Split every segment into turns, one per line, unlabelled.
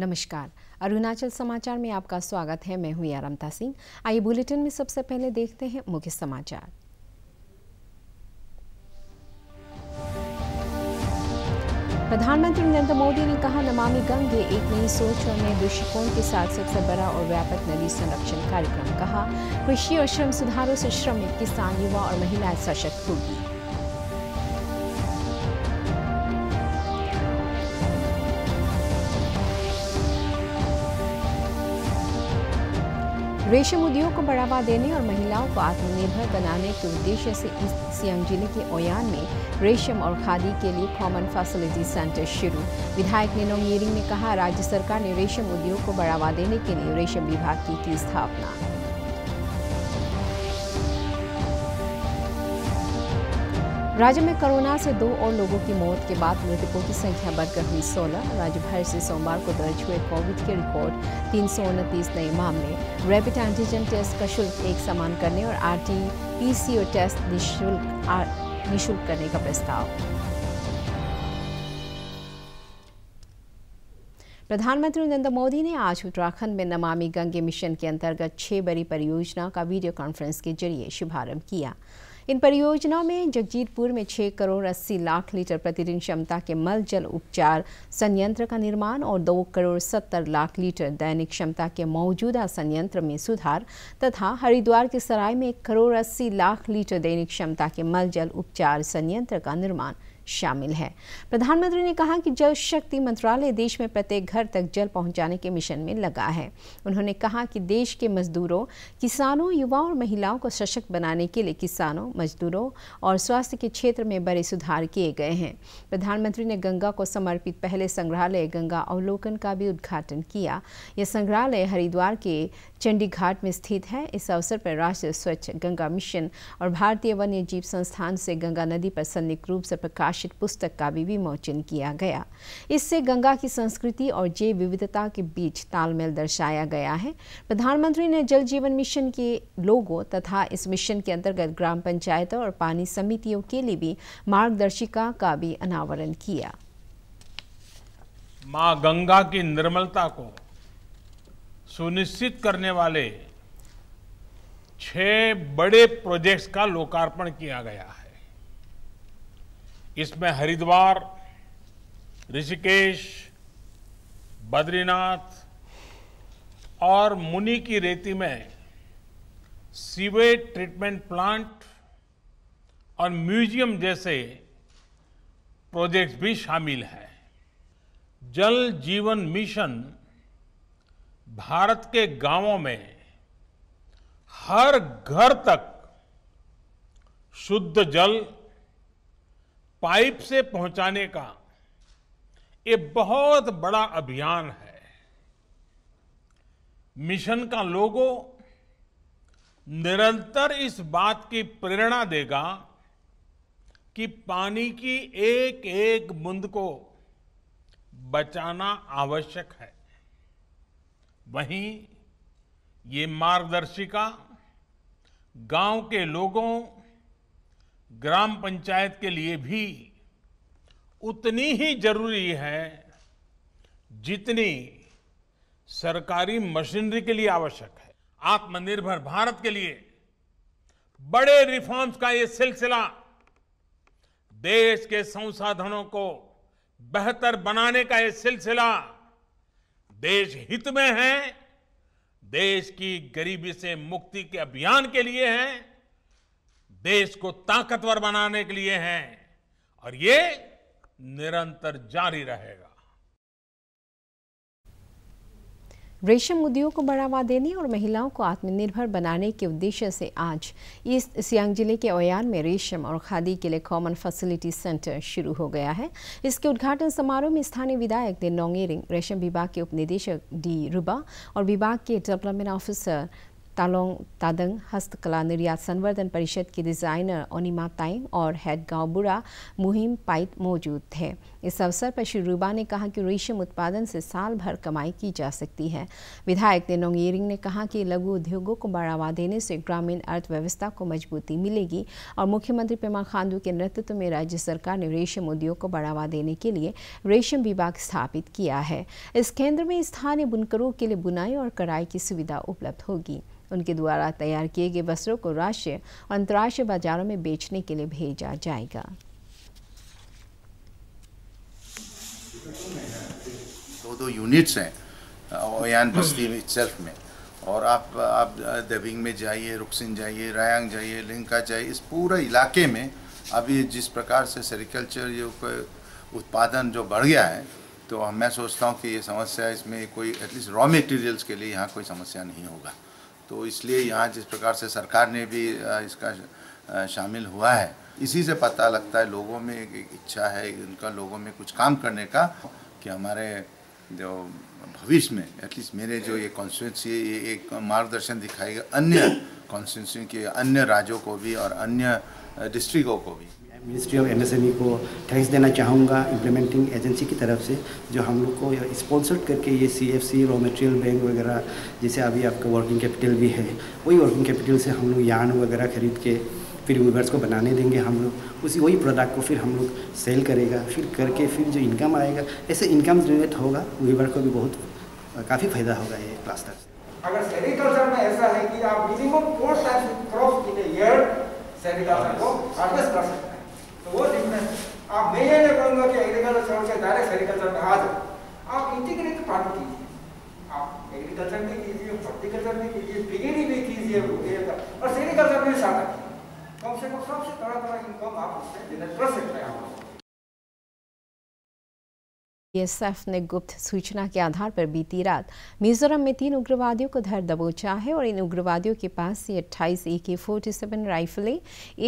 नमस्कार अरुणाचल समाचार में आपका स्वागत है मैं हूं यारमता सिंह आइए बुलेटिन में सबसे पहले देखते हैं मुख्य समाचार प्रधानमंत्री नरेंद्र मोदी ने कहा नमामि गंगे एक नई सोच और नए दृष्टिकोण के साथ सबसे बड़ा और व्यापक नदी संरक्षण कार्यक्रम कहा कृषि और श्रम सुधारों से श्रमिक किसान युवा और महिलाएं सशक्त होगी रेशम उद्योग को बढ़ावा देने और महिलाओं को आत्मनिर्भर बनाने के उद्देश्य से ईस्ट सियांग जिले के ओयान में रेशम और खादी के लिए कॉमन फैसिलिटी सेंटर शुरू विधायक निनोंग येरिंग ने कहा राज्य सरकार ने रेशम उद्योग को बढ़ावा देने के लिए रेशम विभाग की की स्थापना राज्य में कोरोना से दो और लोगों की मौत के बाद मृतकों की संख्या बढ़कर हुई सोलह राज्य भर से सोमवार को दर्ज हुए कोविड के रिकॉर्ड तीन सौ उनतीस नए मामले रैपिड एंटीजन टेस्ट का शुल्क एक समान करने और आर टी पी टेस्ट निःशुल्क निःशुल्क करने का प्रस्ताव प्रधानमंत्री नरेंद्र मोदी ने आज उत्तराखंड में नमामि गंगे मिशन के अंतर्गत छह बड़ी परियोजना का वीडियो कॉन्फ्रेंस के जरिए शुभारंभ किया इन परियोजनाओं में जगजीतपुर में 6 करोड़ 80 लाख लीटर प्रतिदिन क्षमता के मल जल उपचार संयंत्र का निर्माण और 2 करोड़ 70 लाख लीटर दैनिक क्षमता के मौजूदा संयंत्र में सुधार तथा हरिद्वार के सराय में एक करोड़ अस्सी लाख लीटर दैनिक क्षमता के मल जल उपचार संयंत्र का निर्माण शामिल है प्रधानमंत्री ने कहा कि जल शक्ति मंत्रालय देश में प्रत्येक घर तक जल पहुंचाने के मिशन में लगा है उन्होंने कहा कि देश के मजदूरों किसानों युवाओं और महिलाओं को सशक्त बनाने के लिए किसानों मजदूरों और स्वास्थ्य के क्षेत्र में बड़े सुधार किए गए हैं प्रधानमंत्री ने गंगा को समर्पित पहले संग्रहालय गंगा अवलोकन का भी उद्घाटन किया यह संग्रहालय हरिद्वार के चंडीघाट में स्थित है इस अवसर पर राष्ट्रीय स्वच्छ गंगा मिशन और भारतीय वन्य जीव संस्थान से गंगा नदी पर संयुक्त रूप से प्रकाश प्रकाशित पुस्तक का भी विमोचन किया गया इससे गंगा की संस्कृति और जैव विविधता के बीच तालमेल दर्शाया गया है प्रधानमंत्री ने जल जीवन मिशन के लोगों तथा इस मिशन के अंतर्गत ग्राम पंचायतों और पानी समितियों के लिए भी मार्गदर्शिका का भी अनावरण किया
माँ गंगा की निर्मलता को सुनिश्चित करने वाले छह बड़े प्रोजेक्ट्स का लोकार्पण किया गया है इसमें हरिद्वार ऋषिकेश बद्रीनाथ और मुनि की रेती में सीवेज ट्रीटमेंट प्लांट और म्यूजियम जैसे प्रोजेक्ट्स भी शामिल हैं जल जीवन मिशन भारत के गांवों में हर घर तक शुद्ध जल पाइप से पहुंचाने का ये बहुत बड़ा अभियान है मिशन का लोगो निरंतर इस बात की प्रेरणा देगा कि पानी की एक एक बूंद को बचाना आवश्यक है वहीं ये मार्गदर्शिका गांव के लोगों ग्राम पंचायत के लिए भी उतनी ही जरूरी है जितनी सरकारी मशीनरी के लिए आवश्यक है आत्मनिर्भर भारत के लिए बड़े रिफॉर्म्स का ये सिलसिला देश के संसाधनों को बेहतर बनाने का ये सिलसिला देश हित में है देश की गरीबी से मुक्ति के अभियान के लिए है देश को ताकतवर बनाने के लिए हैं और ये निरंतर जारी रहेगा
रेशम उद्योग को बढ़ावा देने और महिलाओं को आत्मनिर्भर बनाने के उद्देश्य से आज ईस्ट सियांग जिले के ओयान में रेशम और खादी के लिए कॉमन फैसिलिटी सेंटर शुरू हो गया है इसके उद्घाटन समारोह में स्थानीय विधायक दे नोंगेरिंग रेशम विभाग के उपनिदेशक डी रुबा और विभाग के डेवलपमेंट ऑफिसर तालोंग तादंग हस्तकला निर्यात संवर्धन परिषद के डिजाइनर ओनिमा ताइंग और हेड बुरा मुहिम पाइट मौजूद थे इस अवसर पर श्री रूबा ने कहा कि रेशम उत्पादन से साल भर कमाई की जा सकती है विधायक तेनोंग येरिंग ने कहा कि लघु उद्योगों को बढ़ावा देने से ग्रामीण अर्थव्यवस्था को मजबूती मिलेगी और मुख्यमंत्री पेमा खांडू के नेतृत्व में राज्य सरकार ने रेशम उद्योग को बढ़ावा देने के लिए रेशम विभाग स्थापित किया है इस केंद्र में स्थानीय बुनकरों के लिए बुनाई और कढ़ाई की सुविधा उपलब्ध होगी उनके द्वारा तैयार किए गए वस्त्रों को राष्ट्रीय और अंतर्राष्ट्रीय बाजारों में बेचने के लिए भेजा जाएगा
दो दो यूनिट्स हैं ओयान बस्ती में सेल्फ में और आप आप दबिंग में जाइए रुकसिन जाइए रायांग जाइए लिंका जाइए इस पूरे इलाके में अभी जिस प्रकार से सेरिकल्चर जो उत्पादन जो बढ़ गया है तो मैं सोचता हूँ कि ये समस्या इसमें कोई एटलीस्ट रॉ मटेरियल्स के लिए यहाँ कोई समस्या नहीं होगा तो इसलिए यहाँ जिस प्रकार से सरकार ने भी इसका शामिल हुआ है इसी से पता लगता है लोगों में एक इच्छा है उनका लोगों में कुछ काम करने का कि हमारे जो भविष्य में एटलीस्ट मेरे जो ये कॉन्स्टिट्यूंसी ये एक मार्गदर्शन दिखाएगा अन्य कॉन्स्टिट्यूंसी के अन्य राज्यों को भी और अन्य डिस्ट्रिक्टों को भी
मिनिस्ट्री ऑफ एमएसएमई को थैंक्स देना चाहूँगा इम्प्लीमेंटिंग एजेंसी की तरफ से जो हम लोग को स्पॉन्सर्ड करके ये C F C raw material bank वगैरह जैसे अभी आपका वर्किंग कैपिटल भी है वही वर्किंग कैपिटल से हम लोग यान वगैरह खरीद के फिर यूनिवर्स को बनाने देंगे हम लोग उसी वही प्रोडक्ट को फिर हम लोग सेल करेगा फिर करके फिर जो इनकम आएगा ऐसे इनकम जनरेट होगा वीवर को भी बहुत काफ़ी फायदा होगा ये प्लास्टर अगर सेरिकल्चर में ऐसा है कि आप minimum four times crop in year sericulture को हार्वेस्ट कर सकते हैं तो वो डिफरेंस आप मैं ये नहीं कहूँगा कि एग्रीकल्चर से डायरेक्ट सेरिकल्चर में आ जाओ आप इंटीग्रेट पार्ट कीजिए आप एग्रीकल्चर में कीजिए हॉर्टिकल्चर में कीजिए पीएडी भी कीजिए और सेरिकल्चर में साथ
कम से कम सबसे तरह तरह की इनकम आप उससे जनरेट कर सकते हैं
बीएसएफ ने गुप्त सूचना के आधार पर बीती रात मिजोरम में तीन उग्रवादियों को धर दबोचा है और इन उग्रवादियों के पास से 28 ए के फोर्टी राइफलें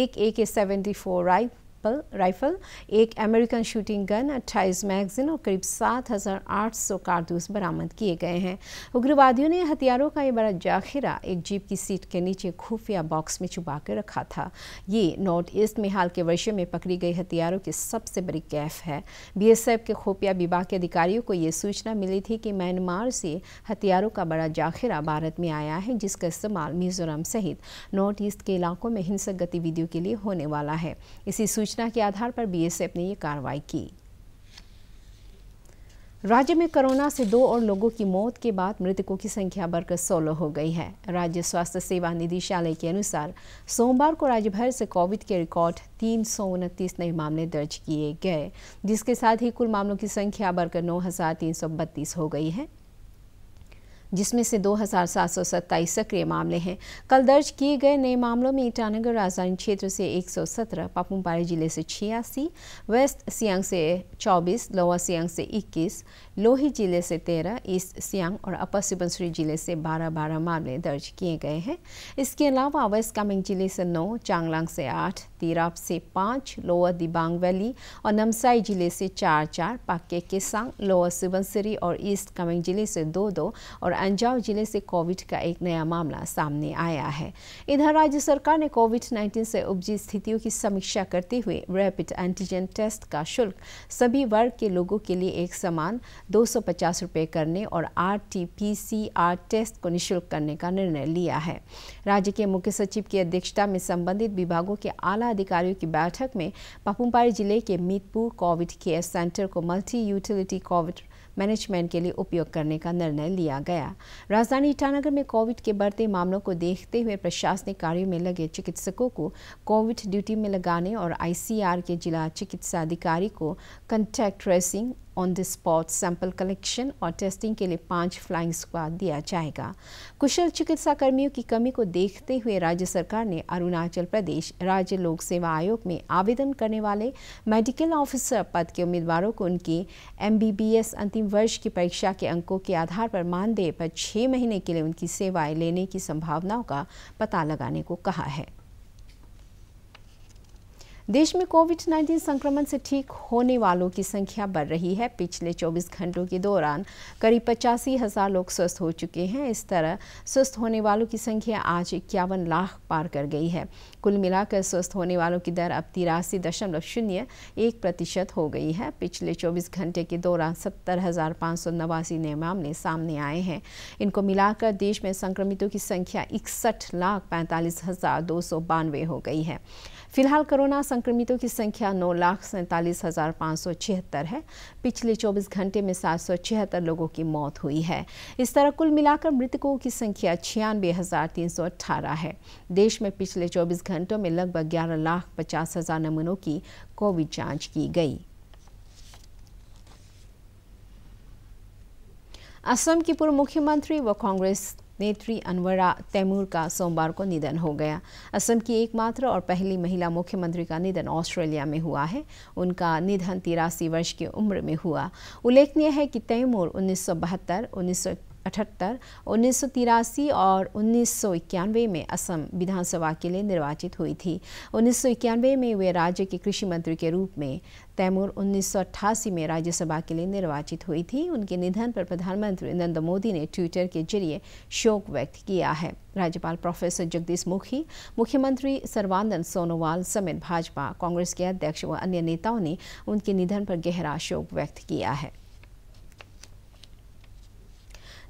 एक ए के सेवेंटी राइफ राइफल राइफल एक अमेरिकन शूटिंग गन अट्ठाईस मैगजीन और करीब 7,800 कारतूस बरामद किए गए हैं उग्रवादियों ने हथियारों का ये बड़ा जाखिरा एक जीप की सीट के नीचे खुफिया बॉक्स में छुपा कर रखा था ये नॉर्थ ईस्ट में हाल के वर्षों में पकड़ी गई हथियारों की सबसे बड़ी कैफ है बी के खुफिया विभाग के अधिकारियों को ये सूचना मिली थी कि म्यांमार से हथियारों का बड़ा जाखिरा भारत में आया है जिसका इस्तेमाल मिजोरम सहित नॉर्थ ईस्ट के इलाकों में हिंसक गतिविधियों के लिए होने वाला है इसी सूचना सूचना के आधार पर बीएसएफ ने यह कार्रवाई की राज्य में कोरोना से दो और लोगों की मौत के बाद मृतकों की संख्या बढ़कर सोलह हो गई है राज्य स्वास्थ्य सेवा निदेशालय के अनुसार सोमवार को राज्य भर से कोविड के रिकॉर्ड तीन सौ उनतीस नए मामले दर्ज किए गए जिसके साथ ही कुल मामलों की संख्या बढ़कर नौ हजार तीन सौ बत्तीस हो गई है जिसमें से दो सक्रिय मामले हैं कल दर्ज किए गए नए मामलों में ईटानगर राजधानी क्षेत्र से 117, पापुमपारे जिले से छियासी वेस्ट सियांग से 24, लोअर सियांग से 21, लोही जिले से तेरह ईस्ट सियांग और अपर सुबनसरी जिले से बारह बारह मामले दर्ज किए गए हैं इसके अलावा वेस्ट कामेंग जिले से नौ चांगलांग से आठ तिराप से पाँच लोअर दिबांग वैली और नमसाई जिले से चार चार पाके केसांग लोअर सुबनसरी और ईस्ट कामेंग जिले से दो दो और अंजाव जिले से कोविड का एक नया मामला सामने आया है इधर राज्य सरकार ने कोविड नाइन्टीन से उपजी स्थितियों की समीक्षा करते हुए रैपिड एंटीजन टेस्ट का शुल्क सभी वर्ग के लोगों के लिए एक समान 250 रुपए करने और R T P C R test को निशुल्क करने का निर्णय लिया है राज्य के मुख्य सचिव की अध्यक्षता में संबंधित विभागों के आला अधिकारियों की बैठक में पापुमपारे जिले के मीतपुर कोविड केयर सेंटर को मल्टी यूटिलिटी कोविड मैनेजमेंट के लिए उपयोग करने का निर्णय लिया गया राजधानी ईटानगर में कोविड के बढ़ते मामलों को देखते हुए प्रशासनिक कार्यों में लगे चिकित्सकों को कोविड ड्यूटी में लगाने और आईसीआर के जिला चिकित्सा अधिकारी को contact tracing on the spot sample collection और टेस्टिंग के लिए पाँच फ्लाइंग स्क्वाड दिया जाएगा कुशल चिकित्सा कर्मियों की कमी को देखते हुए राज्य सरकार ने अरुणाचल प्रदेश राज्य लोक सेवा आयोग में आवेदन करने वाले मेडिकल ऑफिसर पद के उम्मीदवारों को उनके एम अंतिम वर्ष की परीक्षा के अंकों के आधार पर मानदेय पर छः महीने के लिए उनकी सेवाएं लेने की संभावनाओं का पता लगाने को कहा है देश में कोविड 19 संक्रमण से ठीक होने वालों की संख्या बढ़ रही है पिछले 24 घंटों के दौरान करीब पचासी हजार लोग स्वस्थ हो चुके हैं इस तरह स्वस्थ होने वालों की संख्या आज इक्यावन लाख पार कर गई है कुल मिलाकर स्वस्थ होने वालों की दर अब तिरासी दशमलव शून्य एक प्रतिशत हो गई है पिछले 24 घंटे के दौरान सत्तर हजार पाँच सौ नवासी नए मामले सामने आए हैं इनको मिलाकर देश में संक्रमितों की संख्या इकसठ लाख पैंतालीस हजार दो सौ बानवे हो गई है फिलहाल कोरोना संक्रमितों की संख्या नौ लाख सैंतालीस हज़ार पाँच सौ छिहत्तर है पिछले चौबीस घंटे में सात सौ छिहत्तर लोगों की मौत हुई है इस तरह कुल मिलाकर मृतकों की संख्या छियानवे हज़ार तीन सौ अठारह है देश में पिछले चौबीस घंटों में लगभग ग्यारह लाख पचास हज़ार नमूनों की कोविड जाँच की गई असम की पूर्व मुख्यमंत्री व कांग्रेस नेत्री अनवरा तैमूर का सोमवार को निधन हो गया असम की एकमात्र और पहली महिला मुख्यमंत्री का निधन ऑस्ट्रेलिया में हुआ है उनका निधन तिरासी वर्ष की उम्र में हुआ उल्लेखनीय है कि तैमूर उन्नीस सौ बहत्तर उन्नीस सौ अठहत्तर उन्नीस और उन्नीस में असम विधानसभा के लिए निर्वाचित हुई थी उन्नीस में वे राज्य के कृषि मंत्री के रूप में तैमूर उन्नीस में राज्यसभा के लिए निर्वाचित हुई थी उनके निधन पर प्रधानमंत्री नरेंद्र मोदी ने ट्विटर के जरिए शोक व्यक्त किया है राज्यपाल प्रोफेसर जगदीश मुखी मुख्यमंत्री सर्वानंद सोनोवाल समेत भाजपा कांग्रेस के अध्यक्ष व अन्य नेताओं ने उनके निधन पर गहरा शोक व्यक्त किया है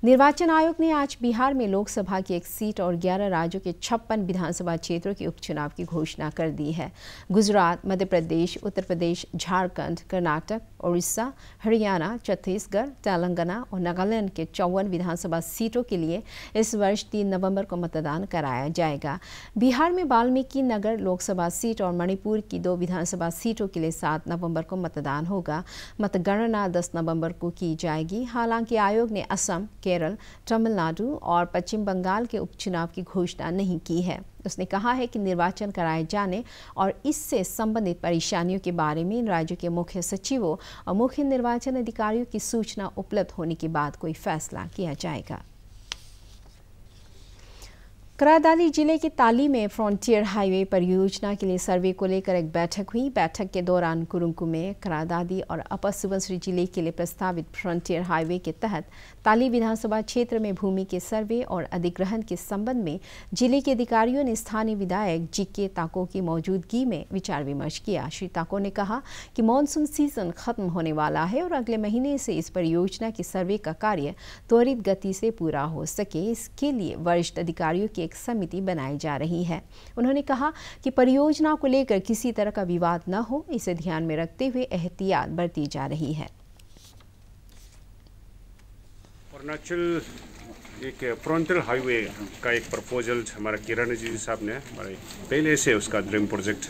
निर्वाचन आयोग ने आज बिहार में लोकसभा की एक सीट और 11 राज्यों के छप्पन विधानसभा क्षेत्रों के उपचुनाव की घोषणा कर दी है गुजरात मध्य प्रदेश उत्तर प्रदेश झारखंड कर्नाटक उड़ीसा हरियाणा छत्तीसगढ़ तेलंगाना और नागालैंड के चौवन विधानसभा सीटों के लिए इस वर्ष तीन नवंबर को मतदान कराया जाएगा बिहार में वाल्मीकि नगर लोकसभा सीट और मणिपुर की दो विधानसभा सीटों के लिए सात नवंबर को मतदान होगा मतगणना दस नवंबर को की जाएगी हालांकि आयोग ने असम केरल तमिलनाडु और पश्चिम बंगाल के उपचुनाव की घोषणा नहीं की है उसने कहा है कि निर्वाचन कराए जाने और इससे संबंधित परेशानियों के बारे में इन राज्यों के मुख्य सचिवों और मुख्य निर्वाचन अधिकारियों की सूचना उपलब्ध होने के बाद कोई फैसला किया जाएगा करारदादी जिले के ताली में फ्रंटियर हाईवे परियोजना के लिए सर्वे को लेकर एक बैठक हुई बैठक के दौरान कुरुंकू में करारदादी और अपर सुबनसरी जिले के लिए प्रस्तावित फ्रंटियर हाईवे के तहत ताली विधानसभा क्षेत्र में भूमि के सर्वे और अधिग्रहण के संबंध में जिले के अधिकारियों ने स्थानीय विधायक जी के ताको की मौजूदगी में विचार विमर्श किया श्री ताको ने कहा कि मानसून सीजन खत्म होने वाला है और अगले महीने से इस परियोजना के सर्वे का कार्य त्वरित गति से पूरा हो सके इसके लिए वरिष्ठ अधिकारियों की एक समिति बनाई जा रही है उन्होंने कहा कि परियोजना को लेकर किसी तरह का विवाद न हो इसे ध्यान में रखते हुए एहतियात बरती जा रही है
अरुणाचल एक फ्रंटल हाईवे का एक प्रपोजल हमारा किरण जी साहब ने हमारे पहले से उसका ड्रीम प्रोजेक्ट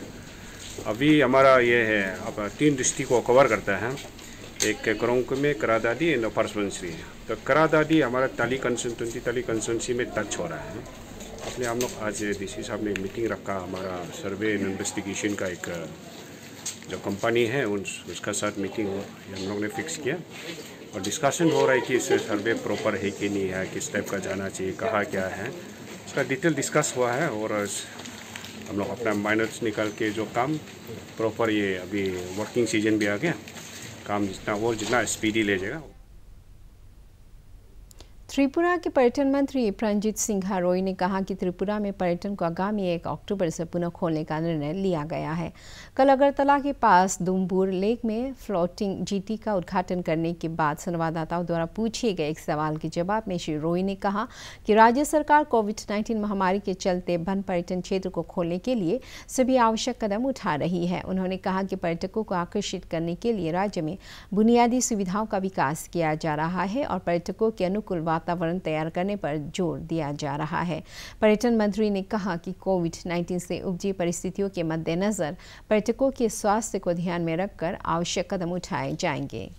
अभी हमारा ये है अब तीन डिस्ट्रिक्ट को कवर करता है एक करोंग में करादादी एंड अपर सुबनश्री तो करादादी हमारा ताली कंसल्टेंसी ताली कंसल्टेंसी में टच हो रहा है इसलिए हम लोग आज डी सी साहब ने मीटिंग रखा हमारा सर्वे एंड इन्वेस्टिगेशन का एक जो कंपनी है उन उसका साथ मीटिंग हो हम लोग ने फिक्स किया और डिस्कशन हो रहा है कि इससे सर्वे प्रॉपर है कि नहीं है किस टाइप का जाना चाहिए कहाँ क्या है उसका डिटेल डिस्कस हुआ है और हम लोग अपना माइनर्स निकाल के जो काम प्रॉपर ये अभी वर्किंग सीजन भी आ गया काम जितना और जितना स्पीडी ले जाएगा
त्रिपुरा के पर्यटन मंत्री प्रणजीत सिंह रोय ने कहा कि त्रिपुरा में पर्यटन को आगामी एक अक्टूबर से पुनः खोलने का निर्णय लिया गया है कल अगरतला के पास दुमबूर लेक में फ्लोटिंग जीटी का उद्घाटन करने के बाद संवाददाताओं द्वारा पूछे गए एक सवाल के जवाब में श्री रोई ने कहा कि राज्य सरकार कोविड नाइन्टीन महामारी के चलते वन पर्यटन क्षेत्र को खोलने के लिए सभी आवश्यक कदम उठा रही है उन्होंने कहा कि पर्यटकों को आकर्षित करने के लिए राज्य में बुनियादी सुविधाओं का विकास किया जा रहा है और पर्यटकों के अनुकूल वातावरण वातावरण तैयार करने पर जोर दिया जा रहा है पर्यटन मंत्री ने कहा कि कोविड 19 से उपजी परिस्थितियों के मद्देनज़र पर्यटकों के स्वास्थ्य को ध्यान में रखकर आवश्यक कदम उठाए जाएंगे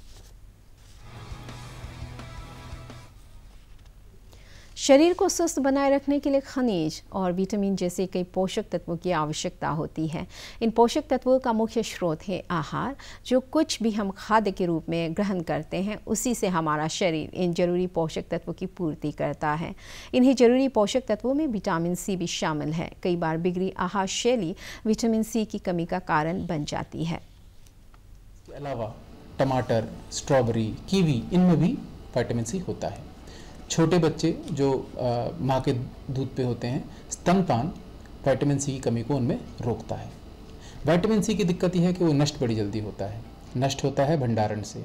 शरीर को स्वस्थ बनाए रखने के लिए खनिज और विटामिन जैसे कई पोषक तत्वों की आवश्यकता होती है इन पोषक तत्वों का मुख्य स्रोत है आहार जो कुछ भी हम खाद्य के रूप में ग्रहण करते हैं उसी से हमारा शरीर इन जरूरी पोषक तत्वों की पूर्ति करता है इन्हीं जरूरी पोषक तत्वों में विटामिन सी भी शामिल है कई बार बिगड़ी आहार शैली विटामिन सी की कमी का कारण बन जाती है
अलावा टमाटर स्ट्रॉबेरी कीवी इनमें भी वाइटामिन सी होता है छोटे बच्चे जो माँ के दूध पे होते हैं स्तनपान वाइटामिन सी की कमी को उनमें रोकता है वाइटामिन सी की दिक्कत यह है कि वो नष्ट बड़ी जल्दी होता है नष्ट होता है भंडारण से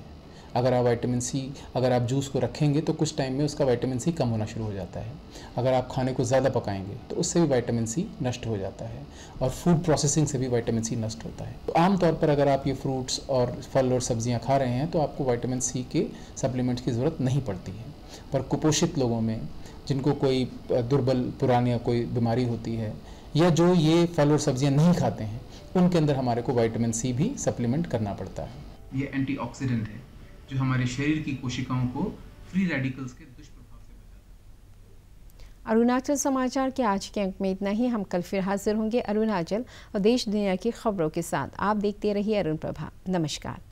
अगर आप वाइटामिन सी अगर आप जूस को रखेंगे तो कुछ टाइम में उसका वाइटामिन सी कम होना शुरू हो जाता है अगर आप खाने को ज़्यादा पकाएंगे तो उससे भी वाइटामिन सी नष्ट हो जाता है और फूड प्रोसेसिंग से भी वाइटामिन सी नष्ट होता है तो आमतौर पर अगर आप ये फ्रूट्स और फल और सब्जियाँ खा रहे हैं तो आपको वाइटामिन सी के सप्लीमेंट्स की ज़रूरत नहीं पड़ती है पर कुपोषित लोगों में जिनको कोई दुर्बल पुरानी या कोई बीमारी होती है या जो ये फल और सब्जियां नहीं खाते हैं उनके अंदर हमारे को वाइटामिन सी भी सप्लीमेंट करना पड़ता है ये एंटी है जो हमारे शरीर की कोशिकाओं को फ्री रेडिकल्स के दुष्प्रभाव से
बचाता है अरुणाचल समाचार के आज के अंक में इतना ही हम कल फिर हाजिर होंगे अरुणाचल और देश दुनिया की खबरों के साथ आप देखते रहिए अरुण प्रभा नमस्कार